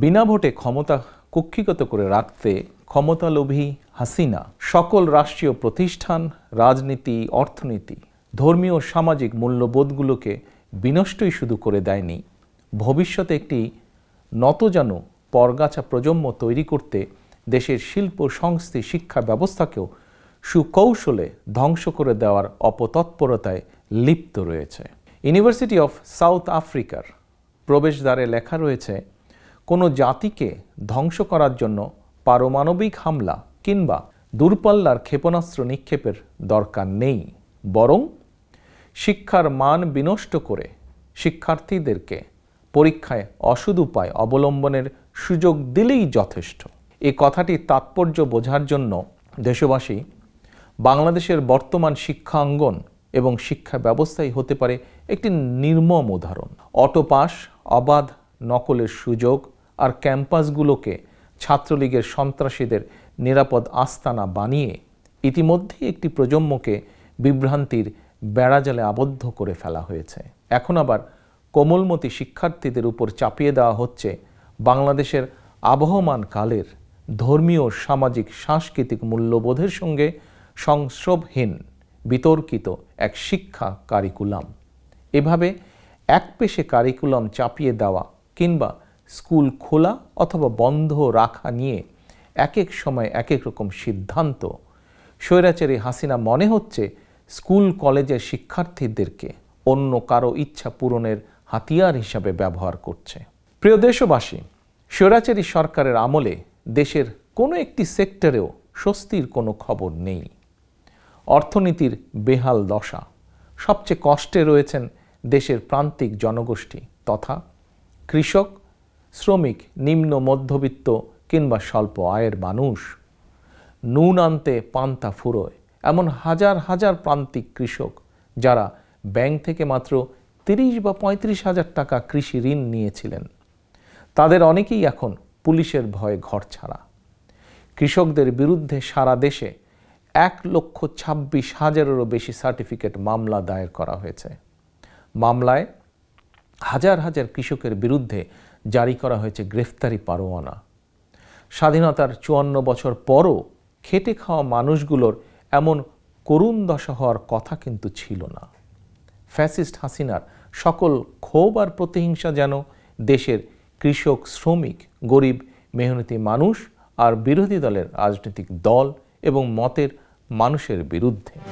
বিনা ভোটে ক্ষমতা কুক্ষিগত করে রাখতে ক্ষমতালোভী হাসিনা সকল রাষ্ট্রীয় প্রতিষ্ঠান রাজনীতি অর্থনীতি ধর্মীয় সামাজিক মূল্যবোধগুলোকে বিনষ্টই শুধু করে দেয়নি ভবিষ্যতে একটি যেন পরগাছা প্রজন্ম তৈরি করতে দেশের শিল্প সংস্থি শিক্ষা ব্যবস্থাকেও সুকৌশলে ধ্বংস করে দেওয়ার অপতৎপরতায় লিপ্ত রয়েছে ইউনিভার্সিটি অফ সাউথ আফ্রিকার প্রবেশদ্বারে লেখা রয়েছে কোনো জাতিকে ধ্বংস করার জন্য পারমাণবিক হামলা কিংবা দূরপাল্লার ক্ষেপণাস্ত্র নিক্ষেপের দরকার নেই বরং শিক্ষার মান বিনষ্ট করে শিক্ষার্থীদেরকে পরীক্ষায় অসুদ উপায় অবলম্বনের সুযোগ দিলেই যথেষ্ট এ কথাটি তাৎপর্য বোঝার জন্য দেশবাসী বাংলাদেশের বর্তমান শিক্ষাঙ্গন এবং শিক্ষা ব্যবস্থাই হতে পারে একটি নির্মম উদাহরণ অটোপাস অবাধ নকলের সুযোগ আর ক্যাম্পাসগুলোকে ছাত্রলীগের সন্ত্রাসীদের নিরাপদ আস্তানা বানিয়ে ইতিমধ্যেই একটি প্রজন্মকে বিভ্রান্তির বেড়াজালে আবদ্ধ করে ফেলা হয়েছে এখন আবার কোমলমতি শিক্ষার্থীদের উপর চাপিয়ে দেওয়া হচ্ছে বাংলাদেশের আবহমান কালের ধর্মীয় সামাজিক সাংস্কৃতিক মূল্যবোধের সঙ্গে সংস্রবহীন বিতর্কিত এক শিক্ষা কারিকুলাম এভাবে এক পেশে কারিকুলাম চাপিয়ে দেওয়া কিংবা স্কুল খোলা অথবা বন্ধ রাখা নিয়ে এক এক সময় এক এক রকম সিদ্ধান্ত স্বৈরাচারী হাসিনা মনে হচ্ছে স্কুল কলেজের শিক্ষার্থীদেরকে অন্য কারো ইচ্ছা পূরণের হাতিয়ার হিসাবে ব্যবহার করছে প্রিয় দেশবাসী স্বৈরাচারী সরকারের আমলে দেশের কোনো একটি সেক্টরেও স্বস্তির কোনো খবর নেই অর্থনীতির বেহাল দশা সবচেয়ে কষ্টে রয়েছেন দেশের প্রান্তিক জনগোষ্ঠী তথা কৃষক শ্রমিক নিম্ন মধ্যবিত্ত কিংবা স্বল্প আয়ের মানুষ নুন আনতে পান্তা ফুরোয় এমন হাজার হাজার প্রান্তিক কৃষক যারা ব্যাংক থেকে মাত্র তিরিশ বা পঁয়ত্রিশ হাজার টাকা কৃষি ঋণ নিয়েছিলেন তাদের অনেকেই এখন পুলিশের ভয়ে ঘর ছাড়া কৃষকদের বিরুদ্ধে সারা দেশে এক লক্ষ ছাব্বিশ হাজারেরও বেশি সার্টিফিকেট মামলা দায়ের করা হয়েছে মামলায় হাজার হাজার কৃষকের বিরুদ্ধে জারি করা হয়েছে গ্রেফতারি পারোয়ানা স্বাধীনতার চুয়ান্ন বছর পরও খেটে খাওয়া মানুষগুলোর এমন করুণ দশা হওয়ার কথা কিন্তু ছিল না ফ্যাসিস্ট হাসিনার সকল ক্ষোভ আর প্রতিহিংসা যেন দেশের কৃষক শ্রমিক গরিব মেহনতি মানুষ আর বিরোধী দলের রাজনৈতিক দল এবং মতের মানুষের বিরুদ্ধে